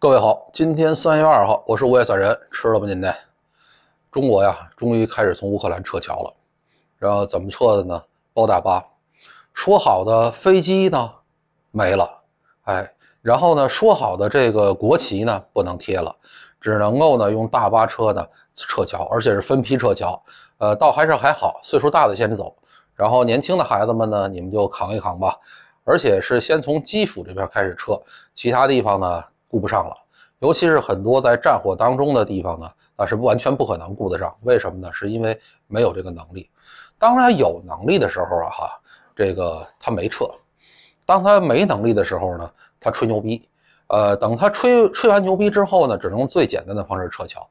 各位好，今天三月二号，我是五月散人，吃了吗？今天中国呀，终于开始从乌克兰撤侨了。然后怎么撤的呢？包大巴。说好的飞机呢？没了。哎，然后呢？说好的这个国旗呢？不能贴了，只能够呢用大巴车呢撤侨，而且是分批撤侨。呃，倒还是还好，岁数大的先走，然后年轻的孩子们呢，你们就扛一扛吧。而且是先从基辅这边开始撤，其他地方呢？顾不上了，尤其是很多在战火当中的地方呢，那是完全不可能顾得上。为什么呢？是因为没有这个能力。当然有能力的时候啊，哈，这个他没撤；当他没能力的时候呢，他吹牛逼。呃，等他吹吹完牛逼之后呢，只能用最简单的方式撤侨。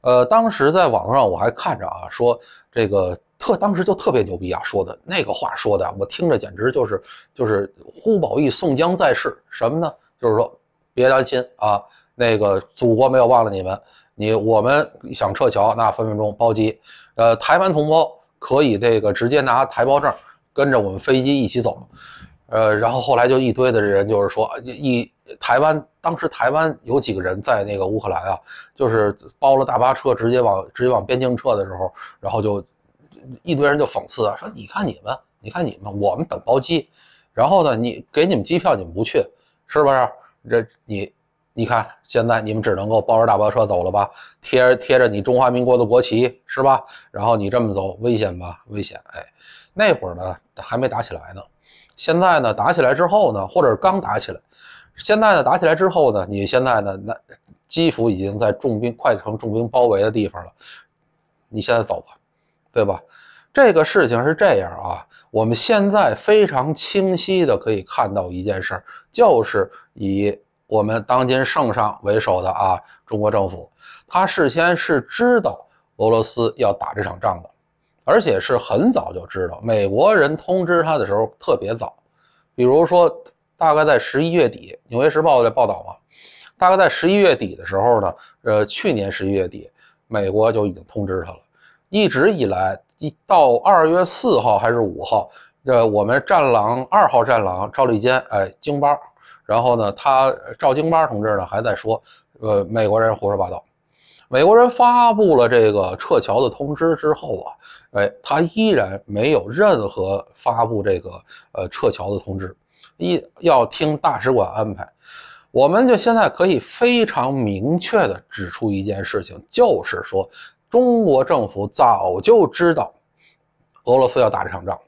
呃，当时在网络上我还看着啊，说这个特当时就特别牛逼啊，说的那个话说的我听着简直就是就是呼保义宋江在世。什么呢？就是说。别担心啊，那个祖国没有忘了你们。你我们想撤侨，那分分钟包机。呃，台湾同胞可以这个直接拿台胞证，跟着我们飞机一起走。呃，然后后来就一堆的人就是说，一台湾当时台湾有几个人在那个乌克兰啊，就是包了大巴车直接往直接往边境撤的时候，然后就一堆人就讽刺啊，说你看你们，你看你们，我们等包机，然后呢，你给你们机票你们不去，是不是？这你，你看现在你们只能够抱着大巴车走了吧？贴着贴着你中华民国的国旗是吧？然后你这么走，危险吧？危险！哎，那会儿呢还没打起来呢，现在呢打起来之后呢，或者刚打起来，现在呢打起来之后呢，你现在呢那基辅已经在重兵、快成重兵包围的地方了，你现在走吧，对吧？这个事情是这样啊，我们现在非常清晰的可以看到一件事儿，就是以我们当今圣上为首的啊，中国政府，他事先是知道俄罗斯要打这场仗的，而且是很早就知道。美国人通知他的时候特别早，比如说大概在十一月底，《纽约时报》的报道嘛，大概在十一月底的时候呢，呃，去年十一月底，美国就已经通知他了，一直以来。一到二月四号还是五号，这我们战狼二号战狼赵立坚，哎，京巴，然后呢，他赵京巴同志呢还在说，呃，美国人胡说八道，美国人发布了这个撤侨的通知之后啊，哎，他依然没有任何发布这个呃撤侨的通知，一要听大使馆安排，我们就现在可以非常明确的指出一件事情，就是说。中国政府早就知道俄罗斯要打这场仗，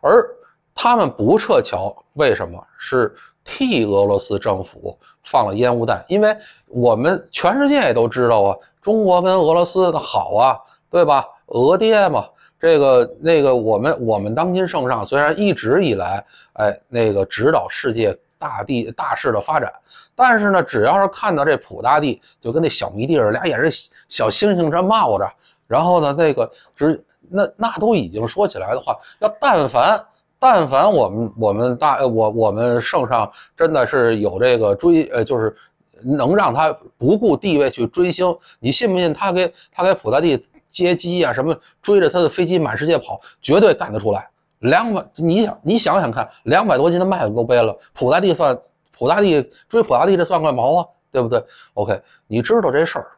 而他们不撤侨，为什么是替俄罗斯政府放了烟雾弹？因为我们全世界也都知道啊，中国跟俄罗斯的好啊，对吧？俄爹嘛，这个那个，我们我们当今圣上虽然一直以来，哎，那个指导世界。大地大势的发展，但是呢，只要是看到这普大帝，就跟那小迷弟儿俩眼是小星星这冒着。然后呢，那个只那那都已经说起来的话，要但凡但凡我们我们大我我们圣上真的是有这个追呃，就是能让他不顾地位去追星，你信不信他给他给普大帝接机啊？什么追着他的飞机满世界跑，绝对干得出来。两百，你想，你想想看，两百多斤的麦子都背了。普大帝算，普大帝追普大帝，这算个毛啊，对不对？OK，你知道这事儿，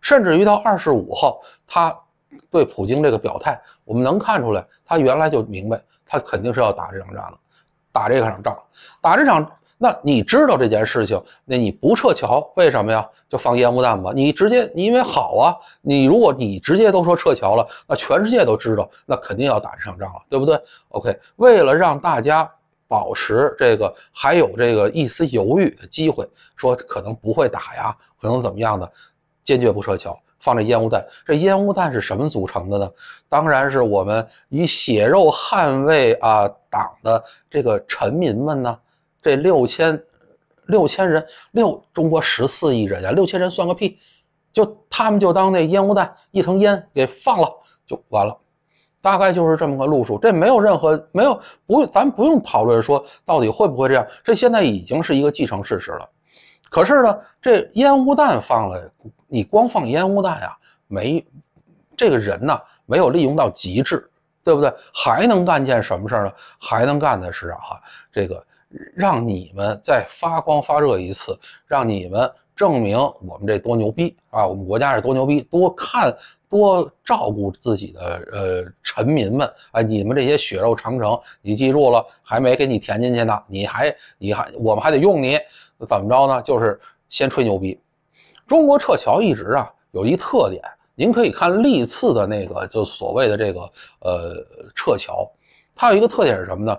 甚至于到二十五号，他对普京这个表态，我们能看出来，他原来就明白，他肯定是要打这场仗的，打这场仗，打这场。那你知道这件事情？那你不撤侨，为什么呀？就放烟雾弹吧。你直接，你因为好啊。你如果你直接都说撤侨了，那全世界都知道，那肯定要打场仗了，对不对？OK，为了让大家保持这个还有这个一丝犹豫的机会，说可能不会打呀，可能怎么样的，坚决不撤侨，放这烟雾弹。这烟雾弹是什么组成的呢？当然是我们以血肉捍卫啊党的这个臣民们呢。这六千，六千人，六中国十四亿人呀，六千人算个屁，就他们就当那烟雾弹，一层烟给放了就完了，大概就是这么个路数。这没有任何没有不，咱不用讨论说到底会不会这样，这现在已经是一个既成事实了。可是呢，这烟雾弹放了，你光放烟雾弹呀，没，这个人呢没有利用到极致，对不对？还能干件什么事儿呢？还能干的是啊，这个。让你们再发光发热一次，让你们证明我们这多牛逼啊！我们国家是多牛逼，多看多照顾自己的呃臣民们啊！你们这些血肉长城，你记住了，还没给你填进去呢，你还你还我们还得用你，怎么着呢？就是先吹牛逼。中国撤侨一直啊有一特点，您可以看历次的那个就所谓的这个呃撤侨，它有一个特点是什么呢？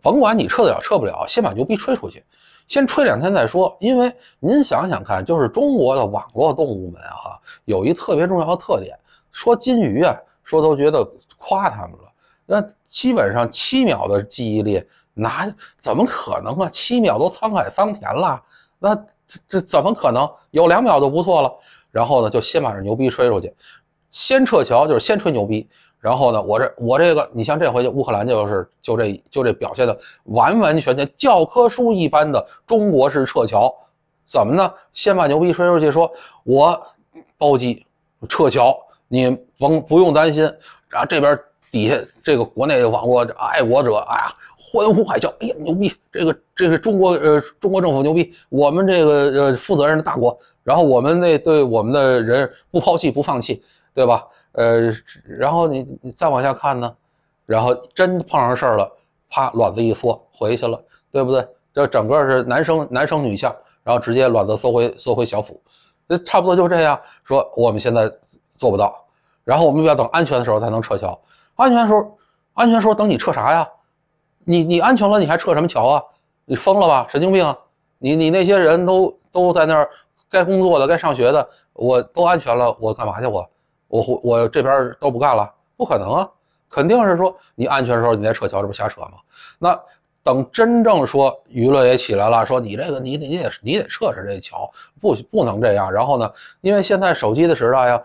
甭管你撤得了撤不了，先把牛逼吹出去，先吹两天再说。因为您想想看，就是中国的网络动物们啊，哈，有一特别重要的特点。说金鱼啊，说都觉得夸他们了。那基本上七秒的记忆力，哪怎么可能嘛？七秒都沧海桑田了，那这这怎么可能？有两秒就不错了。然后呢，就先把这牛逼吹出去，先撤侨就是先吹牛逼。然后呢，我这我这个，你像这回乌克兰就是就这就这表现的完完全全教科书一般的中国式撤侨，怎么呢？先把牛逼吹出去，说我包机撤侨，你甭不用担心。然后这边底下这个国内网络爱国者，哎呀，欢呼海啸，哎呀，牛逼，这个这个中国呃中国政府牛逼，我们这个呃负责任的大国，然后我们那对我们的人不抛弃不放弃，对吧？呃，然后你你再往下看呢，然后真碰上事儿了，啪，卵子一缩回去了，对不对？这整个是男生男生女相，然后直接卵子缩回缩回小腹，那差不多就这样。说我们现在做不到，然后我们要等安全的时候才能撤桥。安全时候，安全时候等你撤啥呀？你你安全了你还撤什么桥啊？你疯了吧？神经病啊！你你那些人都都在那儿，该工作的该上学的，我都安全了，我干嘛去？我。我我这边都不干了，不可能啊！肯定是说你安全时候你在撤桥，这不瞎扯吗？那等真正说舆论也起来了，说你这个你你得你得撤撤这桥，不不能这样。然后呢，因为现在手机的时代呀，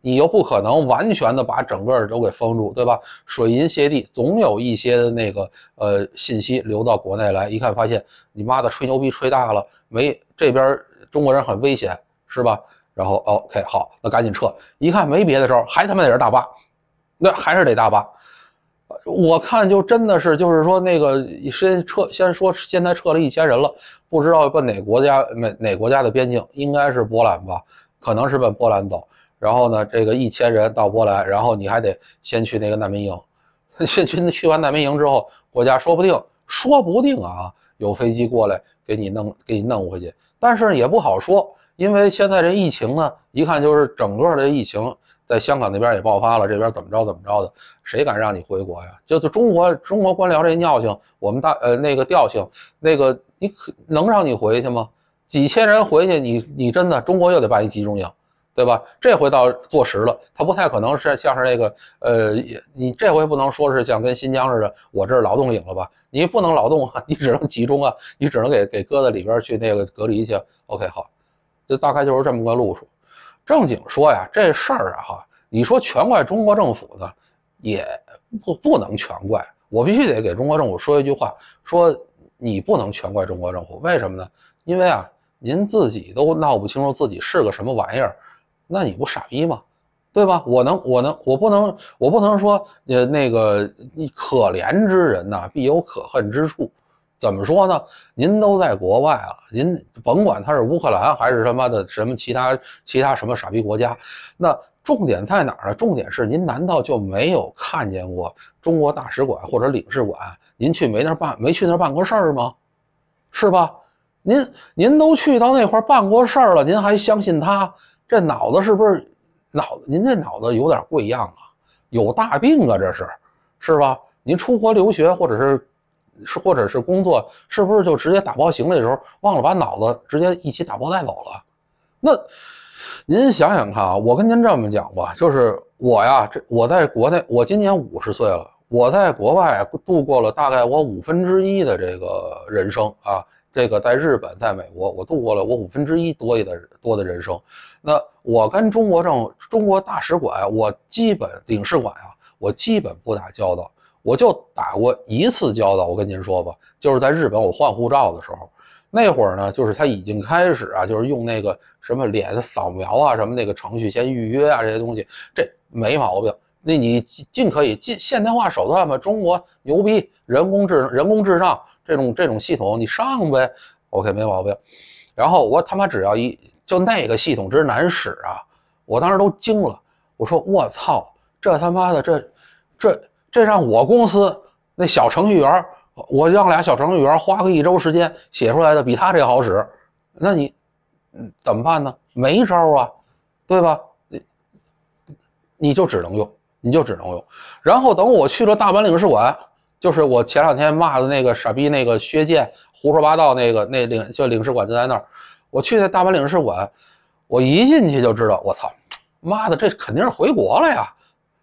你又不可能完全的把整个都给封住，对吧？水银泻地，总有一些那个呃信息流到国内来，一看发现你妈的吹牛逼吹大了，没这边中国人很危险，是吧？然后 O.K. 好，那赶紧撤。一看没别的招，还他妈得是大巴，那还是得大巴。我看就真的是，就是说那个先撤，先说现在撤了一千人了，不知道奔哪国家、哪哪国家的边境，应该是波兰吧？可能是奔波兰走。然后呢，这个一千人到波兰，然后你还得先去那个难民营，先去去完难民营之后，国家说不定，说不定啊，有飞机过来给你弄，给你弄回去，但是也不好说。因为现在这疫情呢，一看就是整个的疫情，在香港那边也爆发了，这边怎么着怎么着的，谁敢让你回国呀？就是中国中国官僚这尿性，我们大呃那个调性，那个你可能让你回去吗？几千人回去，你你真的中国又得把你集中营，对吧？这回倒坐实了，他不太可能是像是那个呃，你这回不能说是像跟新疆似的，我这儿劳动影了吧？你不能劳动啊，你只能集中啊，你只能给给搁在里边去那个隔离去。OK 好。这大概就是这么个路数。正经说呀，这事儿啊，哈，你说全怪中国政府呢，也不不能全怪。我必须得给中国政府说一句话，说你不能全怪中国政府。为什么呢？因为啊，您自己都闹不清楚自己是个什么玩意儿，那你不傻逼吗？对吧？我能，我能，我不能，我不能说，呃，那个，你可怜之人呐，必有可恨之处。怎么说呢？您都在国外啊，您甭管他是乌克兰还是他妈的什么其他其他什么傻逼国家，那重点在哪儿呢？重点是您难道就没有看见过中国大使馆或者领事馆？您去没那儿办没去那儿办过事儿吗？是吧？您您都去到那块办过事儿了，您还相信他？这脑子是不是脑子？您这脑子有点贵样啊，有大病啊这是是吧？您出国留学或者是。是，或者是工作，是不是就直接打包行李的时候忘了把脑子直接一起打包带走了？那您想想看啊，我跟您这么讲吧，就是我呀，这我在国内，我今年五十岁了，我在国外度过了大概我五分之一的这个人生啊，这个在日本、在美国，我度过了我五分之一多的多的人生。那我跟中国政、中国大使馆，我基本领事馆啊，我基本不打交道。我就打过一次交道，我跟您说吧，就是在日本我换护照的时候，那会儿呢，就是他已经开始啊，就是用那个什么脸扫描啊，什么那个程序先预约啊这些东西，这没毛病。那你尽可以尽现代化手段嘛，中国牛逼，人工智人工智障这种这种系统你上呗。OK，没毛病。然后我他妈只要一就那个系统之难使啊，我当时都惊了，我说我操，这他妈的这这。这让我公司那小程序员我让俩小程序员花个一周时间写出来的比他这好使，那你怎么办呢？没招啊，对吧？你你就只能用，你就只能用。然后等我去了大阪领事馆，就是我前两天骂的那个傻逼那个薛建胡说八道那个那领就领事馆就在那儿，我去那大阪领事馆，我一进去就知道，我操，妈的，这肯定是回国了呀，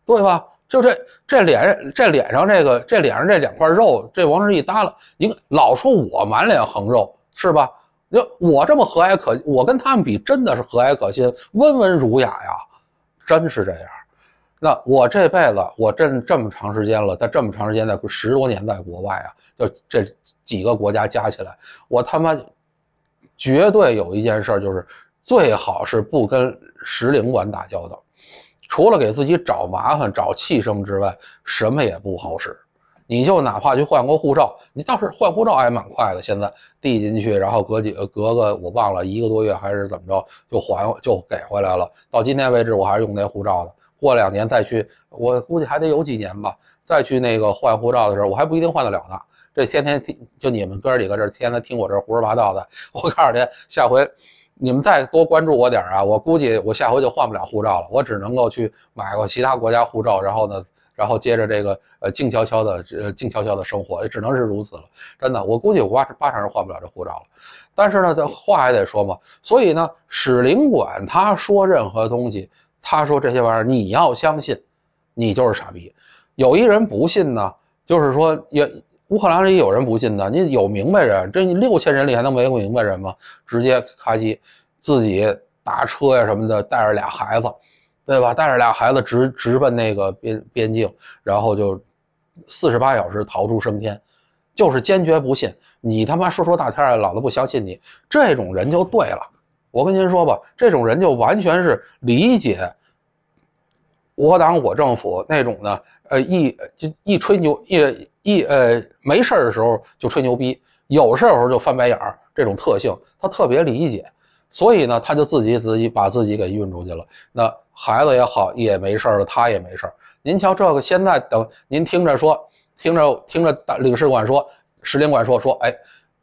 对吧？就这，这脸这脸上这个，这脸上这两块肉，这往这一耷了，你老说我满脸横肉是吧？就我这么和蔼可，我跟他们比，真的是和蔼可亲，温文儒雅呀，真是这样。那我这辈子，我这这么长时间了，在这么长时间，在十多年在国外啊，就这几个国家加起来，我他妈绝对有一件事，就是最好是不跟使领馆打交道。除了给自己找麻烦、找气生之外，什么也不好使。你就哪怕去换过护照，你倒是换护照还蛮快的。现在递进去，然后隔几隔个我忘了一个多月还是怎么着，就还就给回来了。到今天为止，我还是用那护照的。过两年再去，我估计还得有几年吧。再去那个换护照的时候，我还不一定换得了呢。这天天听就你们哥几个这天天听我这胡说八道的，我告诉你，下回。你们再多关注我点儿啊！我估计我下回就换不了护照了，我只能够去买个其他国家护照，然后呢，然后接着这个呃静悄悄的呃静悄悄的生活，也只能是如此了。真的，我估计我八八成是换不了这护照了。但是呢，这话还得说嘛。所以呢，使领馆他说任何东西，他说这些玩意儿，你要相信，你就是傻逼。有一人不信呢，就是说也。乌克兰里有人不信的，你有明白人？这你六千人里还能没个明白人吗？直接咔叽，自己打车呀什么的，带着俩孩子，对吧？带着俩孩子直直奔那个边边境，然后就四十八小时逃出升天，就是坚决不信。你他妈说说大天来，老子不相信你。这种人就对了，我跟您说吧，这种人就完全是理解我党我政府那种的，呃，一就一吹牛一。一呃没事儿的时候就吹牛逼，有事儿时候就翻白眼儿，这种特性他特别理解，所以呢他就自己自己把自己给运出去了。那孩子也好，也没事儿了，他也没事儿。您瞧这个，现在等您听着说，听着听着大领事馆说，使领馆说说，哎，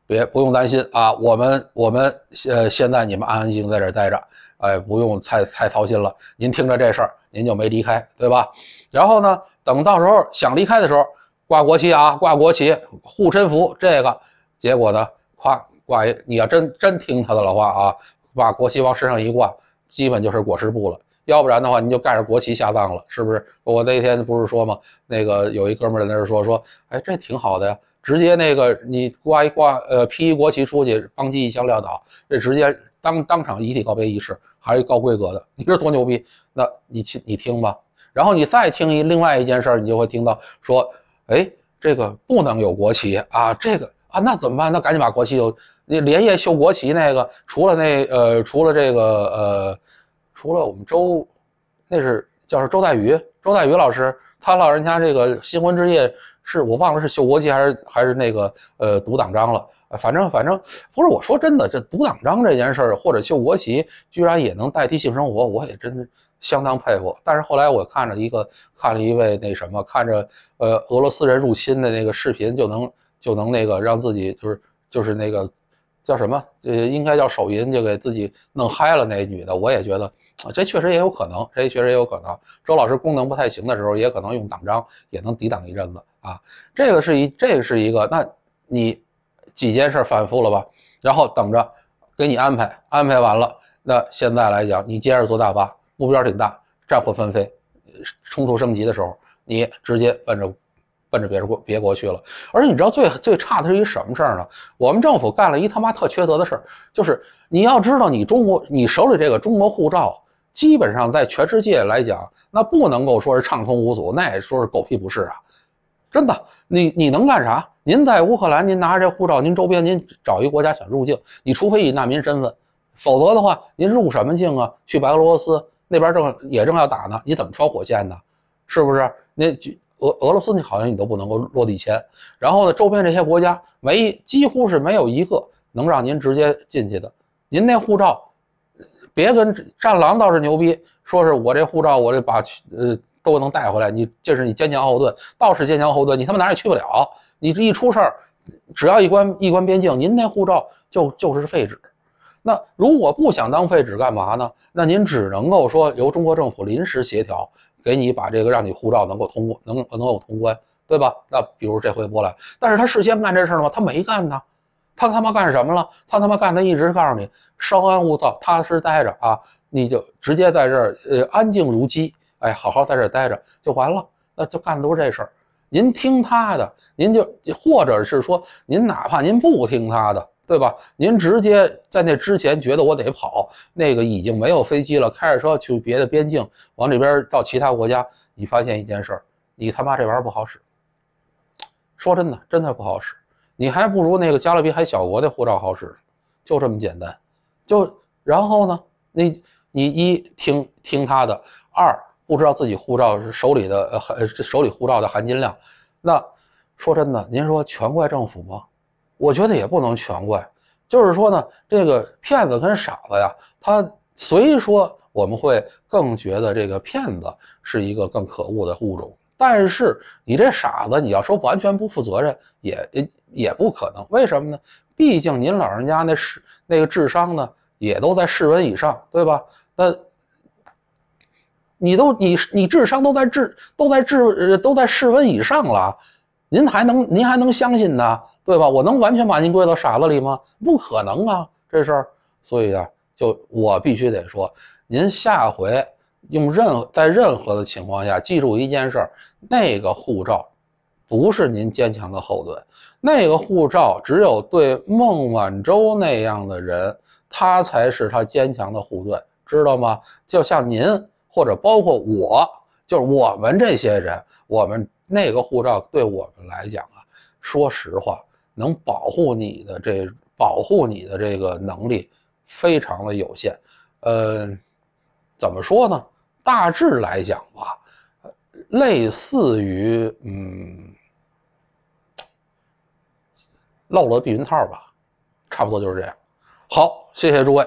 别不用担心啊，我们我们呃现在你们安安静静在这儿待着，哎，不用太太操心了。您听着这事儿，您就没离开对吧？然后呢，等到时候想离开的时候。挂国旗啊，挂国旗，护身符这个，结果呢，夸挂一，你要真真听他的老话啊，把国旗往身上一挂，基本就是裹尸布了。要不然的话，你就盖着国旗下葬了，是不是？我那天不是说吗？那个有一哥们在那儿说说，哎，这挺好的呀，直接那个你挂一挂，呃，披一国旗出去，邦基一枪撂倒，这直接当当场遗体告别仪式，还是高规格的，你说多牛逼？那你去你听吧，然后你再听一另外一件事儿，你就会听到说。哎，这个不能有国旗啊！这个啊，那怎么办？那赶紧把国旗就你连夜绣国旗那个，除了那呃，除了这个呃，除了我们周，那是叫是周代宇，周代宇老师，他老人家这个新婚之夜，是我忘了是绣国旗还是还是那个呃读党章了。反正反正不是我说真的，这读党章这件事儿或者绣国旗，居然也能代替性生活，我也真相当佩服，但是后来我看着一个看了一位那什么看着呃俄罗斯人入侵的那个视频，就能就能那个让自己就是就是那个叫什么呃应该叫手淫就给自己弄嗨了。那女的我也觉得这确实也有可能，这确实也有可能。周老师功能不太行的时候，也可能用党章也能抵挡一阵子啊。这个是一这个是一个，那你几件事反复了吧，然后等着给你安排安排完了，那现在来讲你接着坐大巴。目标挺大，战火纷飞，冲突升级的时候，你直接奔着奔着别国别国去了。而且你知道最最差的是一什么事儿呢？我们政府干了一他妈特缺德的事儿，就是你要知道，你中国你手里这个中国护照，基本上在全世界来讲，那不能够说是畅通无阻，那也说是狗屁不是啊！真的，你你能干啥？您在乌克兰，您拿着这护照，您周边您找一国家想入境，你除非以难民身份，否则的话，您入什么境啊？去白俄罗斯？那边正也正要打呢，你怎么穿火线呢？是不是？那俄俄罗斯，你好像你都不能够落地签。然后呢，周边这些国家，没几乎是没有一个能让您直接进去的。您那护照，别跟战狼倒是牛逼，说是我这护照，我这把呃都能带回来。你这是你坚强后盾，倒是坚强后盾，你他妈哪儿也去不了。你这一出事儿，只要一关一关边境，您那护照就就是废纸。那如果不想当废纸干嘛呢？那您只能够说由中国政府临时协调，给你把这个让你护照能够通过，能能够通关，对吧？那比如这回波兰，但是他事先干这事儿了吗？他没干呢，他他妈干什么了？他他妈干的一直告诉你稍安勿躁，踏实待着啊，你就直接在这儿，呃，安静如鸡，哎，好好在这儿待着就完了，那就干的都是这事儿，您听他的，您就或者是说您哪怕您不听他的。对吧？您直接在那之前觉得我得跑，那个已经没有飞机了，开着车去别的边境，往里边到其他国家，你发现一件事儿，你他妈这玩意儿不好使。说真的，真的不好使，你还不如那个加勒比海小国的护照好使，就这么简单。就然后呢，你你一听听他的，二不知道自己护照手里的呃手里护照的含金量。那说真的，您说全怪政府吗？我觉得也不能全怪，就是说呢，这个骗子跟傻子呀，他虽说我们会更觉得这个骗子是一个更可恶的物种，但是你这傻子，你要说完全不负责任，也也不可能。为什么呢？毕竟您老人家那是那个智商呢，也都在室温以上，对吧？那，你都你你智商都在智都在智呃都在室温以上了。您还能，您还能相信他，对吧？我能完全把您归到傻子里吗？不可能啊，这事儿。所以啊，就我必须得说，您下回用任何在任何的情况下，记住一件事儿：那个护照，不是您坚强的后盾。那个护照只有对孟晚舟那样的人，他才是他坚强的护盾，知道吗？就像您或者包括我，就是我们这些人，我们。那个护照对我们来讲啊，说实话，能保护你的这保护你的这个能力非常的有限。呃，怎么说呢？大致来讲吧，类似于嗯，漏了避孕套吧，差不多就是这样。好，谢谢诸位。